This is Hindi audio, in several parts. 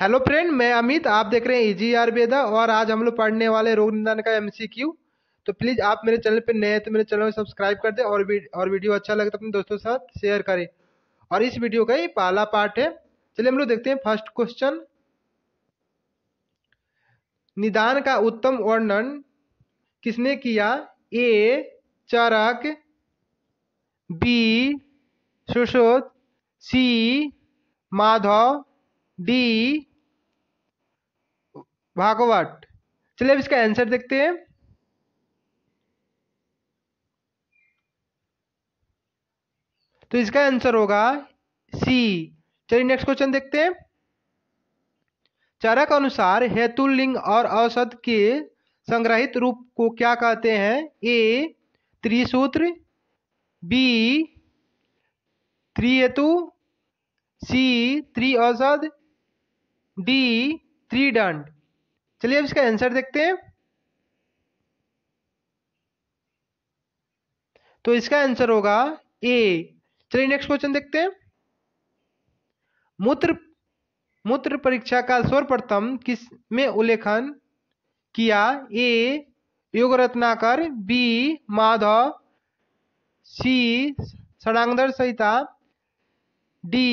हेलो फ्रेंड मैं अमित आप देख रहे हैं इजी e आर और आज हम लोग पढ़ने वाले रोग निदान का एमसीक्यू तो प्लीज़ आप मेरे चैनल पर नए हैं तो मेरे चैनल को सब्सक्राइब कर दें और और वीडियो अच्छा लगे तो अपने दोस्तों के साथ शेयर करें और इस वीडियो का ये पहला पार्ट है चलिए हम लोग देखते हैं फर्स्ट क्वेश्चन निदान का उत्तम वर्णन किसने किया ए चरक बी सुशोध सी माधव डी भागवत चलिए अब इसका आंसर देखते हैं तो इसका आंसर होगा सी चलिए नेक्स्ट क्वेश्चन देखते हैं चरक अनुसार हेतु लिंग और औषध के संग्रहित रूप को क्या कहते हैं ए त्रिसूत्र बी त्रिहेतु सी त्रिऔषध डी त्रिदंड चलिए अब इसका आंसर देखते हैं तो इसका आंसर होगा ए चलिए नेक्स्ट क्वेश्चन देखते हैं मूत्र मूत्र परीक्षा का सर्वप्रथम किस में उल्लेखन किया A Yog Ratnakar B Madhav C Sharangdhar Samhita D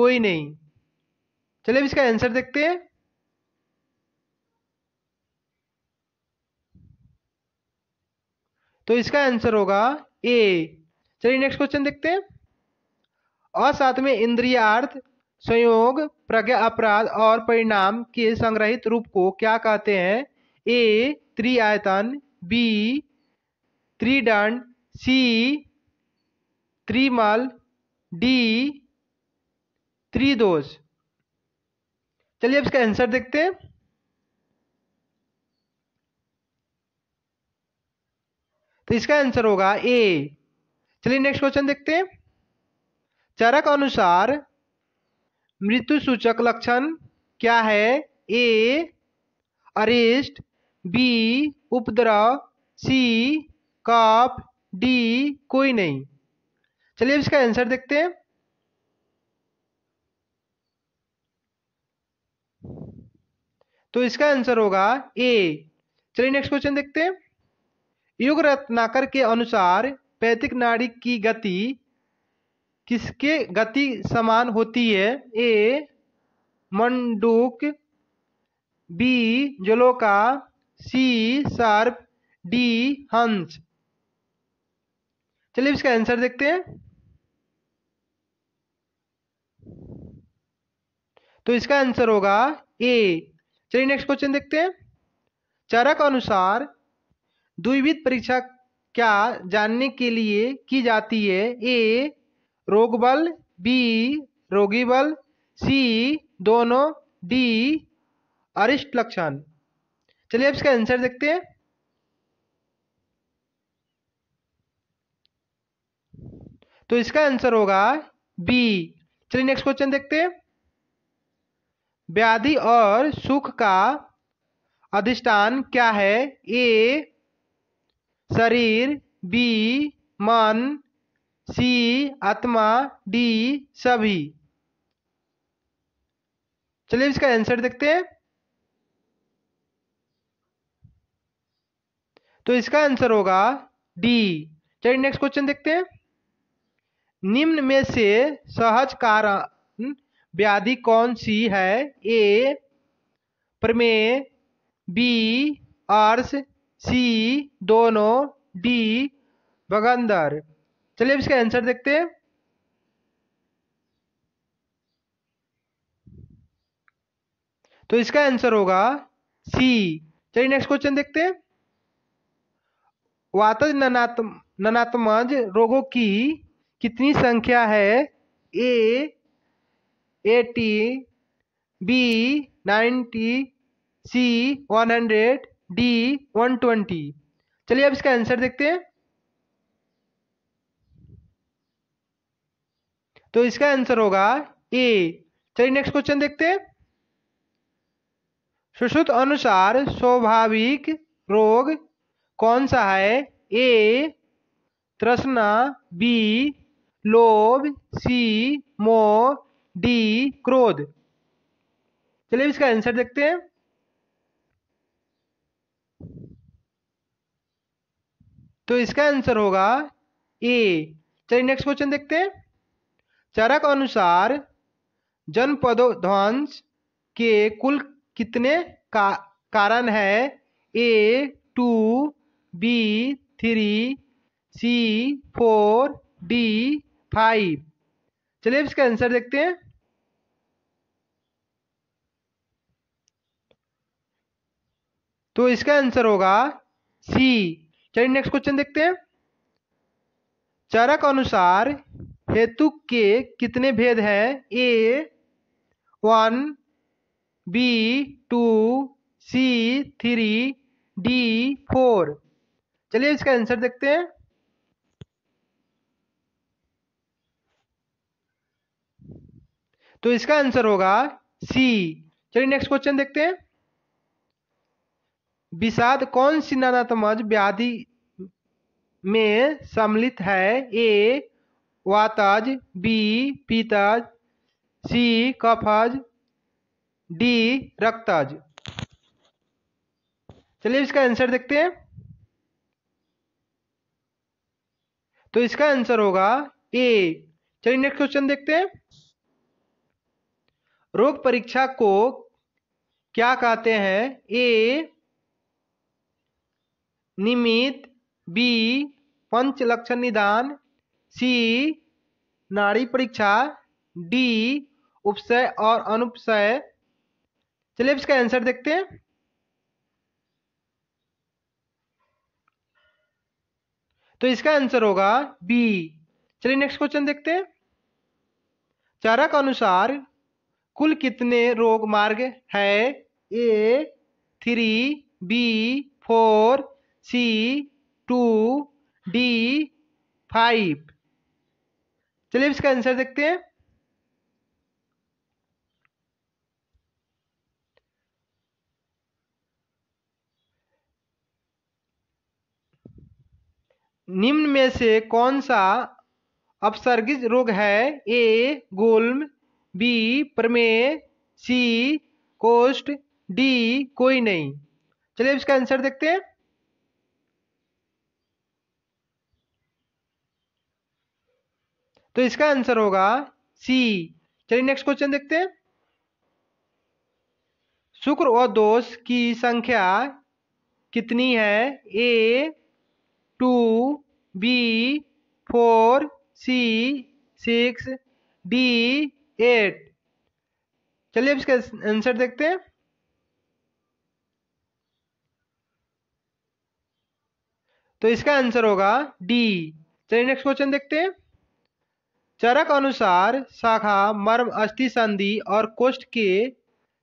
कोई नहीं चलिए इसका आंसर देखते हैं तो इसका आंसर होगा ए चलिए नेक्स्ट क्वेश्चन देखते हैं और साथ में इंद्रियार्थ संयोग प्रज्ञा अपराध और परिणाम के संग्रहित रूप को क्या कहते हैं ए त्रिआयतन बी त्रिदंड सी त्रिमल डी त्रिदोष चलिए अब इसका आंसर देखते हैं तो इसका आंसर होगा ए चलिए नेक्स्ट क्वेश्चन देखते हैं चरक अनुसार मृत्यु सूचक लक्षण क्या है ए अरिष्ट बी उपद्रव सी कप डी कोई नहीं चलिए अब इसका आंसर देखते हैं तो इसका आंसर होगा ए चलिए नेक्स्ट क्वेश्चन देखते हैं युग रत्नाकर के अनुसार पैतृक नाड़ी की गति किसके गति समान होती है ए मंडूक बी जलोका सी सर्प डी हंस चलिए इसका आंसर देखते हैं तो इसका आंसर होगा ए चलिए नेक्स्ट क्वेश्चन देखते हैं चरक अनुसार द्विविध परीक्षा क्या जानने के लिए की जाती है ए रोग बल बी रोगी बल सी दोनों डी अरिष्ट लक्षण चलिए अब इसका आंसर देखते हैं तो इसका आंसर होगा बी चलिए नेक्स्ट क्वेश्चन देखते हैं व्याधि और सुख का अधिष्ठान क्या है ए शरीर बी मन सी आत्मा डी सभी चलिए इसका आंसर देखते हैं तो इसका आंसर होगा डी चलिए नेक्स्ट क्वेश्चन देखते हैं निम्न में से सहज कारण व्याधि कौन सी है ए प्रमेय बी आर्स सी दोनों डी बगंदर चलिए अब इसका आंसर देखते हैं तो इसका आंसर होगा सी चलिए नेक्स्ट क्वेश्चन देखते हैं वातज ननात्म ननात्मज रोगों की कितनी संख्या है A eighty B ninety C one hundred D 120 चलिए अब इसका आंसर देखते हैं तो इसका आंसर होगा ए चलिए नेक्स्ट क्वेश्चन देखते हैं सुश्रुत अनुसार स्वाभाविक रोग कौन सा है ए तृष्णा बी लोभ सी मोह डी क्रोध चलिए इसका आंसर देखते हैं तो इसका आंसर होगा ए चलिए नेक्स्ट क्वेश्चन देखते हैं चरक अनुसार ध्वंस के कुल कितने का कारण है A two B three C four D five चलिए इसका आंसर देखते हैं तो इसका आंसर होगा सी चलिए नेक्स्ट क्वेश्चन देखते हैं चरक अनुसार हेतु के कितने भेद हैं A one B two C three D four चलिए इसका आंसर देखते हैं तो इसका आंसर होगा सी चलिए नेक्स्ट क्वेश्चन देखते हैं विषाद कौन सी नानात्मज व्याधि में सम्मिलित है ए वातज बी पीतज सी कफज डी रक्तज चलिए इसका आंसर देखते हैं तो इसका आंसर होगा ए चलिए नेक्स्ट क्वेश्चन देखते हैं रोग परीक्षा को क्या कहते हैं ए निमित बी पंच लक्षण निदान सी नारी परीक्षा डी उपसय और अनुपसय चलिए इसका आंसर देखते हैं तो इसका आंसर होगा बी चलिए नेक्स्ट क्वेश्चन देखते हैं चरक अनुसार कुल कितने रोग मार्ग है A three B four C two D five चलिए इसका आंसर देखते हैं निम्न में से कौन सा अपसर्गित रोग है ए गोल्म बी प्रमेय सी कोष्ट डी कोई नहीं चलिए इसका आंसर देखते हैं तो इसका आंसर होगा सी चलिए नेक्स्ट क्वेश्चन देखते हैं शुक्र और दोष की संख्या कितनी है A two B four C six D eight चलिए अब इसका आंसर देखते हैं तो इसका आंसर होगा डी चलिए नेक्स्ट क्वेश्चन देखते हैं चरक अनुसार शाखा मर्म अस्थि संधि और कोष्ठ के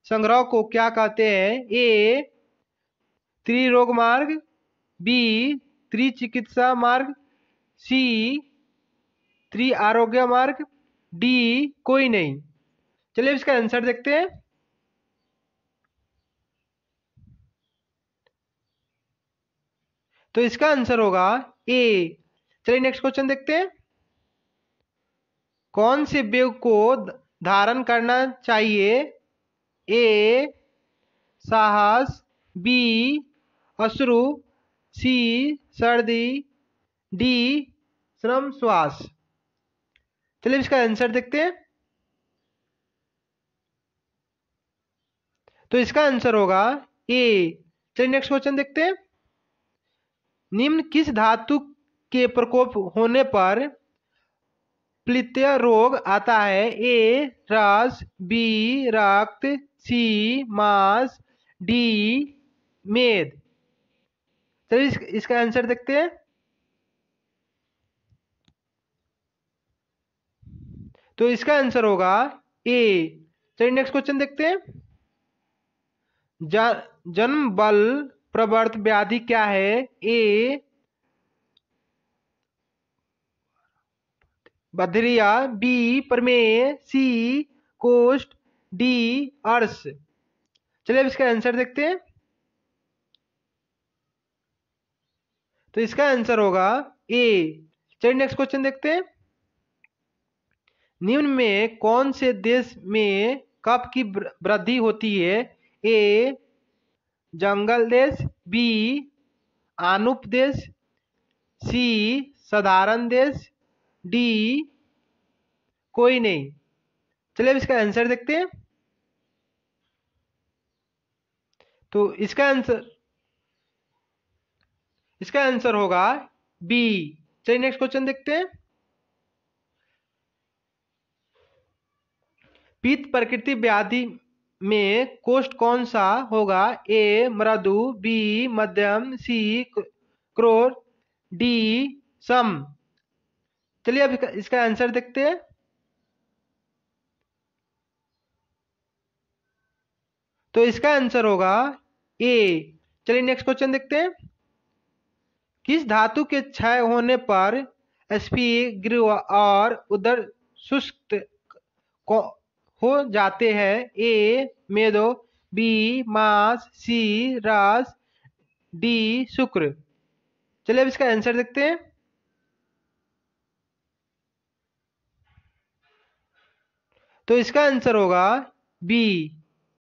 संग्रह को क्या कहते हैं ए त्रिरोग मार्ग बी त्रिचिकित्सा मार्ग सी त्रि आरोग्य मार्ग डी कोई नहीं चलिए इसका आंसर देखते हैं तो इसका आंसर होगा ए चलिए नेक्स्ट क्वेश्चन देखते हैं कौन से वेग को धारण करना चाहिए ए साहस बी अश्रु सी सर्दी डी श्रम श्वास चलिए इसका आंसर देखते हैं तो इसका आंसर होगा ए चलिए नेक्स्ट क्वेश्चन देखते हैं निम्न किस धातु के प्रकोप होने पर प्लीत्य रोग आता है ए रस बी रक्त सी मांस डी मेद तो इस, इसका आंसर देखते हैं तो इसका आंसर होगा ए चलिए नेक्स्ट क्वेश्चन देखते हैं जन्म बल प्रवर्त व्याधि क्या है ए बदरिया बी प्रमेय सी कोष्ट डी अर्स चलिए अब इसका आंसर देखते हैं तो इसका आंसर होगा ए चलिए नेक्स्ट क्वेश्चन देखते हैं निम्न में कौन से देश में कप की वृद्धि होती है ए जंगल देश बी आनुप देश सी साधारण देश डी कोई नहीं चलिए अब इसका आंसर देखते हैं तो इसका आंसर इसका आंसर होगा बी चलिए नेक्स्ट क्वेश्चन देखते हैं पीत प्रकृति व्याधि में कोष्ट कौन सा होगा ए मृदु बी मध्यम सी क्रोर डी सम चलिए अब इसका आंसर देखते हैं तो इसका आंसर होगा ए चलिए नेक्स्ट क्वेश्चन देखते हैं किस धातु के क्षय होने पर स्फीग और उधर शुष्क हो जाते हैं ए मेदो बी मास सी रास डी शुक्र चलिए अब इसका आंसर देखते हैं तो इसका आंसर होगा बी